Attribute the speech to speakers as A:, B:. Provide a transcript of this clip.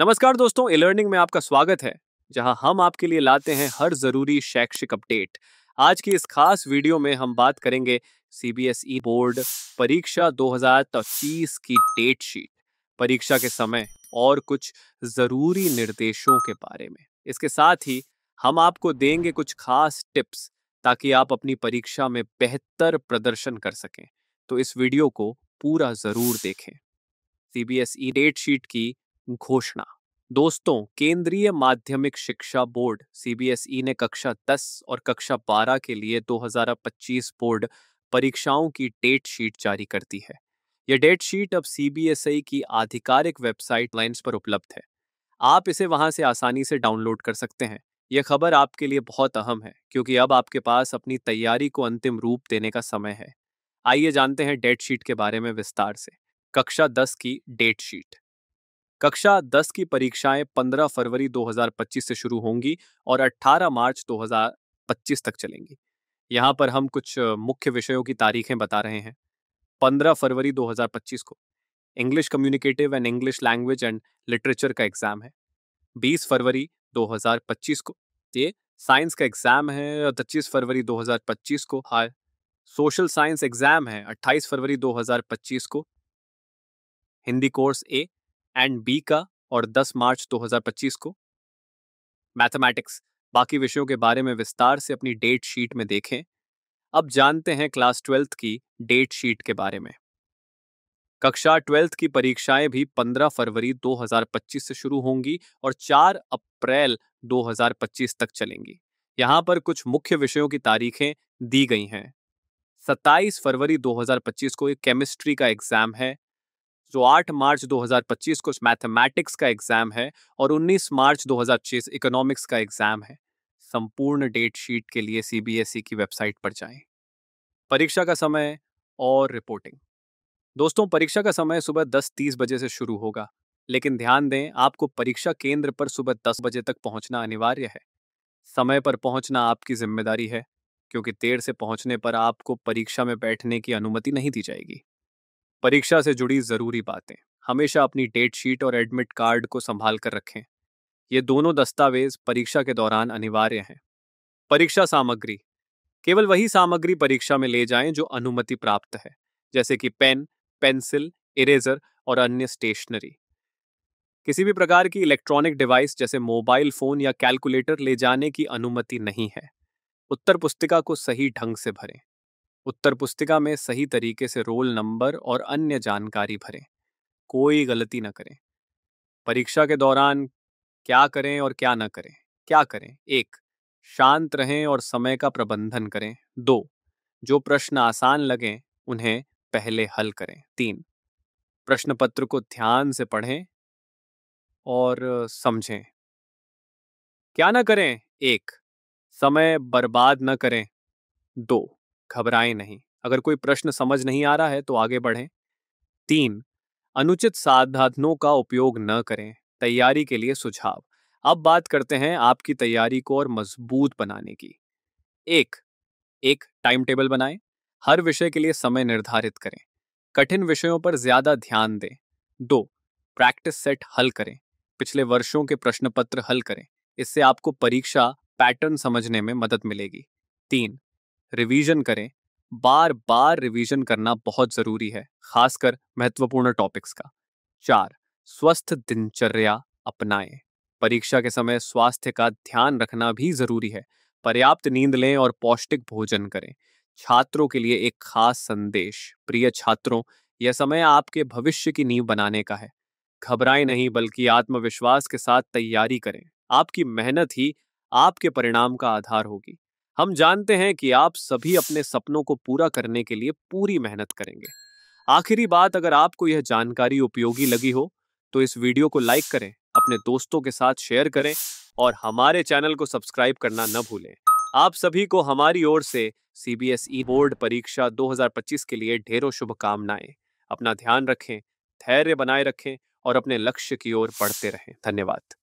A: नमस्कार दोस्तों e learning में आपका स्वागत है जहां हम आपके लिए लाते हैं हर जरूरी शैक्षिक अपडेट आज की इस खास वीडियो में हम बात करेंगे सीबीएसई बोर्ड e परीक्षा 2024 की डेट शीट परीक्षा के समय और कुछ जरूरी निर्देशों के बारे में इसके साथ ही हम आपको देंगे कुछ खास टिप्स ताकि आप अपनी परीक्षा में बेहतर प्रदर्शन कर सकें तो इस वीडियो को पूरा जरूर देखें सीबीएसई डेट शीट की घोषणा दोस्तों केंद्रीय माध्यमिक शिक्षा बोर्ड सीबीएसई ने कक्षा 10 और कक्षा 12 के लिए 2025 बोर्ड परीक्षाओं की डेट शीट जारी करती है यह डेट शीट अब सीबीएसई की आधिकारिक वेबसाइट लाइन्स पर उपलब्ध है आप इसे वहां से आसानी से डाउनलोड कर सकते हैं यह खबर आपके लिए बहुत अहम है क्योंकि अब आपके पास अपनी तैयारी को अंतिम रूप देने का समय है आइए जानते हैं डेट शीट के बारे में विस्तार से कक्षा 10 की डेट शीट कक्षा 10 की परीक्षाएं 15 फरवरी 2025 से शुरू होंगी और 18 मार्च 2025 तक चलेंगी यहाँ पर हम कुछ मुख्य विषयों की तारीखें बता रहे हैं 15 फरवरी 2025 को English communicative and English language and literature का एग्ज़ाम है 20 फरवरी 2025 को ये साइंस का एग्ज़ाम है और पच्चीस फरवरी 2025 को हाय सोशल साइंस एग्ज़ाम है 28 फरवरी 2025 को Hindi course A and B का और 10 मार्च 2025 को मैथमेटिक्स बाकी विषयों के बारे में विस्तार से अपनी डेट शीट में देखें अब जानते हैं क्लास ट्वेल्थ की डेट शीट के बारे में कक्षा ट्वेल्थ की परीक्षाएं भी 15 फरवरी 2025 से शुरू होंगी और 4 अप्रैल 2025 तक चलेंगी यहाँ पर कुछ मुख्य विषयों की तारीखें दी गई हैं 27 फरवरी 2025 को एक केमिस्ट्री का एग्जाम है जो 8 मार्च 2025 को मैथमेटिक्स का एग्जाम है और 19 मार्च 2026 इकोनॉमिक्स का एग्जाम है संपूर्ण डेट शीट के लिए सीबीएसई की वेबसाइट पर जाएं परीक्षा का समय और रिपोर्टिंग दोस्तों परीक्षा का समय सुबह दस तीस बजे से शुरू होगा लेकिन ध्यान दें आपको परीक्षा केंद्र पर सुबह दस बजे तक पहुंचना अनिवार्य है समय पर पहुंचना आपकी जिम्मेदारी है क्योंकि देर से पहुंचने पर आपको परीक्षा में बैठने की अनुमति नहीं दी जाएगी परीक्षा से जुड़ी ज़रूरी बातें हमेशा अपनी डेट शीट और एडमिट कार्ड को संभाल कर रखें ये दोनों दस्तावेज परीक्षा के दौरान अनिवार्य हैं परीक्षा सामग्री केवल वही सामग्री परीक्षा में ले जाएं जो अनुमति प्राप्त है जैसे कि पेन पेंसिल इरेजर और अन्य स्टेशनरी किसी भी प्रकार की इलेक्ट्रॉनिक डिवाइस जैसे मोबाइल फोन या कैलकुलेटर ले जाने की अनुमति नहीं है उत्तर पुस्तिका को सही ढंग से भरें उत्तर पुस्तिका में सही तरीके से रोल नंबर और अन्य जानकारी भरें कोई गलती न करें परीक्षा के दौरान क्या करें और क्या न करें क्या करें एक शांत रहें और समय का प्रबंधन करें दो जो प्रश्न आसान लगें उन्हें पहले हल करें तीन प्रश्न पत्र को ध्यान से पढ़ें और समझें क्या ना करें एक समय बर्बाद न करें दो घबराएं नहीं अगर कोई प्रश्न समझ नहीं आ रहा है तो आगे बढ़ें तीन अनुचित साधनों का उपयोग न करें तैयारी के लिए सुझाव अब बात करते हैं आपकी तैयारी को और मजबूत बनाने की एक एक टाइम टेबल बनाएं हर विषय के लिए समय निर्धारित करें कठिन विषयों पर ज्यादा ध्यान दें दो प्रैक्टिस सेट हल करें पिछले वर्षों के प्रश्न पत्र हल करें इससे आपको परीक्षा पैटर्न समझने में मदद मिलेगी तीन रिवीजन करें बार बार रिवीजन करना बहुत ज़रूरी है खासकर महत्वपूर्ण टॉपिक्स का चार स्वस्थ दिनचर्या अपनाएं परीक्षा के समय स्वास्थ्य का ध्यान रखना भी ज़रूरी है पर्याप्त नींद लें और पौष्टिक भोजन करें छात्रों के लिए एक खास संदेश प्रिय छात्रों यह समय आपके भविष्य की नींव बनाने का है घबराएं नहीं बल्कि आत्मविश्वास के साथ तैयारी करें आपकी मेहनत ही आपके परिणाम का आधार होगी हम जानते हैं कि आप सभी अपने सपनों को पूरा करने के लिए पूरी मेहनत करेंगे आखिरी बात अगर आपको यह जानकारी उपयोगी लगी हो तो इस वीडियो को लाइक करें अपने दोस्तों के साथ शेयर करें और हमारे चैनल को सब्सक्राइब करना न भूलें आप सभी को हमारी ओर से सीबीएसई बोर्ड e परीक्षा 2025 के लिए ढेरों शुभकामनाएं अपना ध्यान रखें धैर्य बनाए रखें और अपने लक्ष्य की ओर बढ़ते रहें धन्यवाद